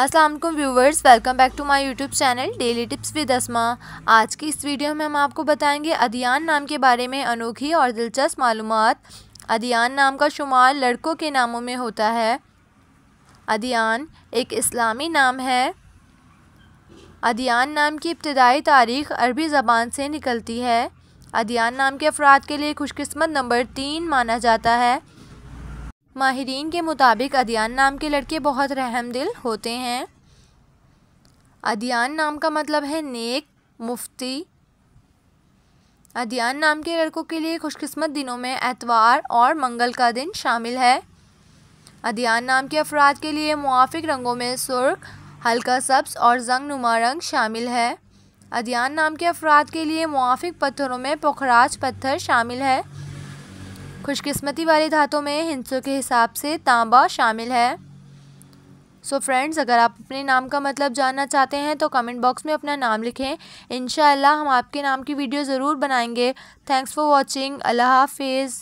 अस्सलाम वालेकुम viewers welcome back to my YouTube channel daily tips with Asma आज की इस वीडियो में हम आपको बताएंगे अदियान नाम के बारे में अनोखी और दिलचस्प मालूम अदियान नाम का शुमार लड़कों के नामों में होता है अदियान एक इस्लामी नाम है अदियान नाम की इब्तदाई तारीख अरबी ज़बान से निकलती है अदियान नाम के अफराद के लिए खुशकस्मत नंबर तीन माना जाता है माहरीन के मुताबिक अदियान नाम के लड़के बहुत रहम दिल होते हैं अदियान नाम का मतलब है नेक मुफ्ती अदियान नाम के लड़कों के लिए खुशकिस्मत दिनों में एतवार और मंगल का दिन शामिल है अदियान नाम के अफराद के लिए मुआफ़ रंगों में सुर्ख हल्का सब्स और जंग नुमा रंग शामिल है अदियान नाम के अफराद के लिए मुआफ़ पत्थरों में पोखराज पत्थर शामिल है खुशकिस्मती वाली धातों में हिंसों के हिसाब से तांबा शामिल है सो so फ्रेंड्स अगर आप अपने नाम का मतलब जानना चाहते हैं तो कमेंट बॉक्स में अपना नाम लिखें इन हम आपके नाम की वीडियो ज़रूर बनाएंगे थैंक्स फॉर वॉचिंग अल्लाह हाफिज़